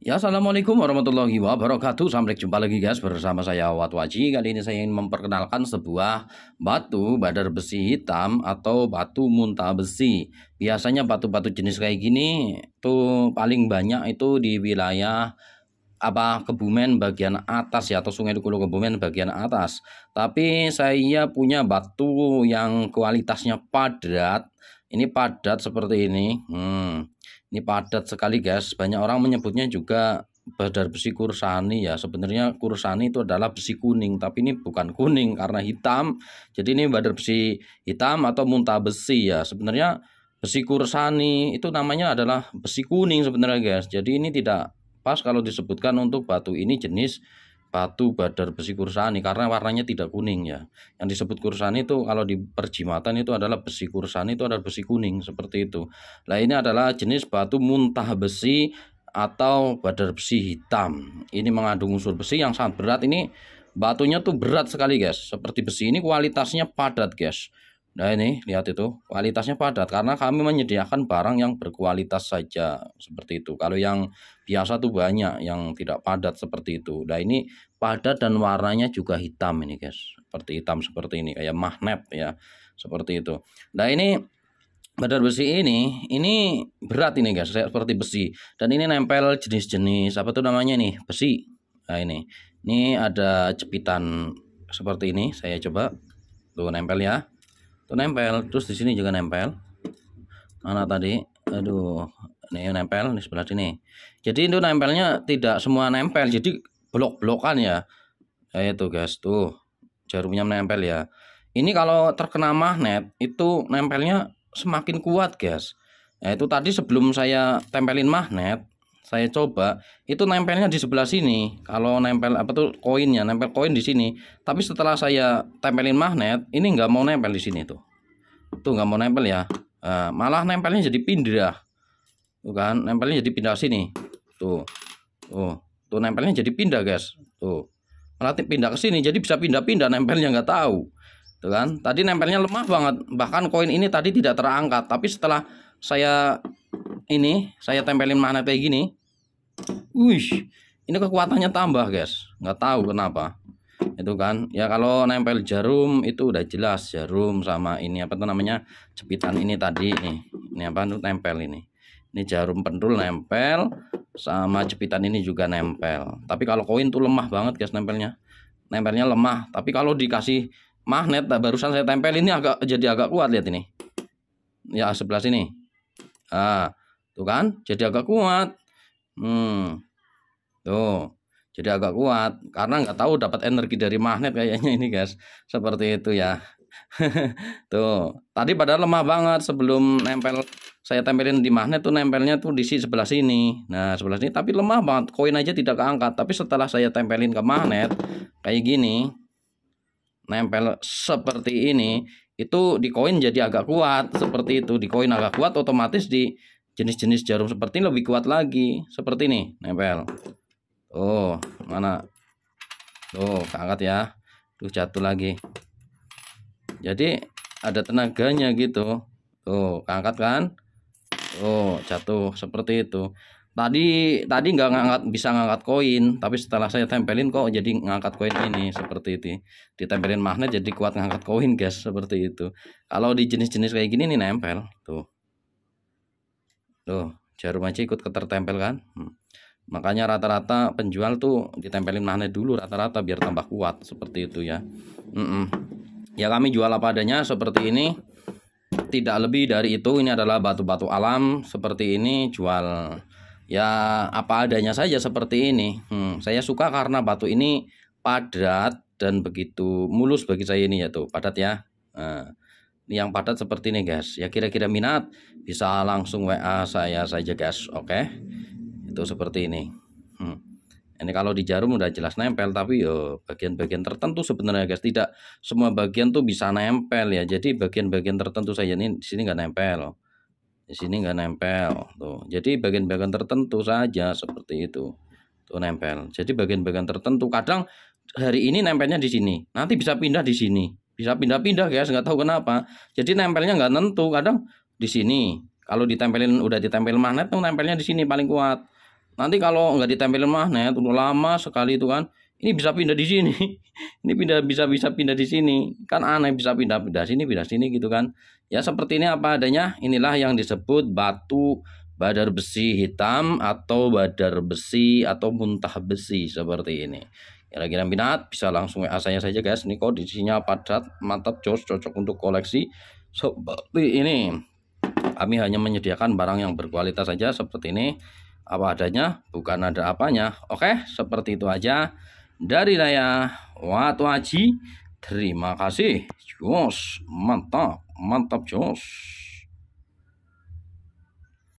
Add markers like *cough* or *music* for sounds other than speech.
Ya, Assalamualaikum warahmatullahi wabarakatuh. Sampai jumpa lagi guys bersama saya Wat Waji. Kali ini saya ingin memperkenalkan sebuah batu badar besi hitam atau batu muntah besi. Biasanya batu-batu jenis kayak gini itu paling banyak itu di wilayah apa Kebumen bagian atas ya atau Sungai Dukulu Kebumen bagian atas. Tapi saya punya batu yang kualitasnya padat ini padat seperti ini hmm, ini padat sekali guys banyak orang menyebutnya juga badar besi kursani ya sebenarnya kursani itu adalah besi kuning tapi ini bukan kuning karena hitam jadi ini badar besi hitam atau muntah besi ya sebenarnya besi kursani itu namanya adalah besi kuning sebenarnya guys jadi ini tidak pas kalau disebutkan untuk batu ini jenis batu Badar, besi kursani karena warnanya tidak kuning ya. Yang disebut kursani itu kalau di perjimatan itu adalah besi kursani itu adalah besi kuning seperti itu. Nah ini adalah jenis batu muntah besi atau badar besi hitam. Ini mengandung unsur besi yang sangat berat. Ini batunya tuh berat sekali guys. Seperti besi ini kualitasnya padat guys. Nah ini lihat itu kualitasnya padat karena kami menyediakan barang yang berkualitas saja seperti itu. Kalau yang biasa tuh banyak yang tidak padat seperti itu. Nah ini padat dan warnanya juga hitam ini guys. Seperti hitam seperti ini kayak magnet ya seperti itu. Nah ini Badar besi ini, ini berat ini guys, seperti besi. Dan ini nempel jenis-jenis apa tuh namanya nih besi. Nah ini, ini ada jepitan seperti ini. Saya coba tuh nempel ya itu nempel terus di sini juga nempel mana tadi aduh ini nempel di sebelah sini jadi itu nempelnya tidak semua nempel jadi blok-blokan ya eh, itu guys tuh jarumnya menempel ya ini kalau terkena magnet itu nempelnya semakin kuat guys eh, itu tadi sebelum saya tempelin magnet saya coba itu nempelnya di sebelah sini kalau nempel apa tuh koinnya nempel koin di sini tapi setelah saya tempelin magnet ini nggak mau nempel di sini tuh tuh nggak mau nempel ya nah, malah nempelnya jadi pindah tuh kan nempelnya jadi pindah sini tuh tuh tuh nempelnya jadi pindah guys tuh malah pindah ke sini jadi bisa pindah-pindah nempelnya nggak tahu tuh kan tadi nempelnya lemah banget bahkan koin ini tadi tidak terangkat tapi setelah saya ini saya tempelin magnet kayak gini Wih, ini kekuatannya tambah guys. Nggak tahu kenapa. Itu kan. Ya kalau nempel jarum itu udah jelas jarum sama ini apa tuh namanya jepitan ini tadi nih. Ini apa tuh nempel ini. Ini jarum pendul nempel sama jepitan ini juga nempel. Tapi kalau koin tuh lemah banget guys nempelnya. Nempelnya lemah. Tapi kalau dikasih magnet nah, barusan saya tempel ini agak jadi agak kuat lihat ini. Ya sebelah sini. Ah, tuh kan? Jadi agak kuat. Hmm. Tuh. Jadi agak kuat karena nggak tahu dapat energi dari magnet kayaknya ini guys. Seperti itu ya. *laughs* tuh. Tadi padahal lemah banget sebelum nempel saya tempelin di magnet tuh nempelnya tuh di sebelah sini. Nah, sebelah sini tapi lemah banget. Koin aja tidak keangkat. Tapi setelah saya tempelin ke magnet kayak gini nempel seperti ini itu di koin jadi agak kuat seperti itu di koin agak kuat otomatis di jenis-jenis jarum seperti ini lebih kuat lagi seperti ini nempel oh mana oh keangkat ya tuh jatuh lagi jadi ada tenaganya gitu tuh keangkat kan oh jatuh seperti itu tadi tadi nggak ngangkat bisa ngangkat koin tapi setelah saya tempelin kok jadi ngangkat koin ini seperti itu ditempelin magnet jadi kuat ngangkat koin guys seperti itu kalau di jenis-jenis kayak gini nih nempel tuh jarum aja ikut ketertempel kan? Hmm. Makanya rata-rata penjual tuh ditempelin magnet dulu rata-rata biar tambah kuat seperti itu ya. Mm -mm. Ya kami jual apa adanya seperti ini. Tidak lebih dari itu. Ini adalah batu-batu alam seperti ini jual ya apa adanya saja seperti ini. Hmm, saya suka karena batu ini padat dan begitu mulus bagi saya ini ya tuh padat ya. Nah yang padat seperti ini guys ya kira-kira minat bisa langsung WA saya saja guys oke okay? itu seperti ini hmm. ini kalau di jarum udah jelas nempel tapi yo bagian-bagian tertentu sebenarnya guys tidak semua bagian tuh bisa nempel ya jadi bagian-bagian tertentu saja ini di sini nggak nempel di sini nggak nempel tuh jadi bagian-bagian tertentu saja seperti itu tuh nempel jadi bagian-bagian tertentu kadang hari ini nempelnya di sini nanti bisa pindah di sini bisa pindah-pindah guys nggak tahu kenapa jadi nempelnya nggak tentu kadang di sini kalau ditempelin udah ditempel magnet tuh nempelnya di sini paling kuat nanti kalau nggak ditempelin magnet udah lama sekali itu kan ini bisa pindah di sini *laughs* ini pindah bisa bisa pindah di sini kan aneh bisa pindah pindah sini pindah sini gitu kan ya seperti ini apa adanya inilah yang disebut batu badar besi hitam atau badar besi atau muntah besi seperti ini ya lagi yang minat bisa langsung WA saya saja guys ini kondisinya padat mantap jos cocok untuk koleksi seperti ini kami hanya menyediakan barang yang berkualitas saja seperti ini apa adanya bukan ada apanya oke seperti itu aja dari saya Watu Haji terima kasih jos mantap mantap jos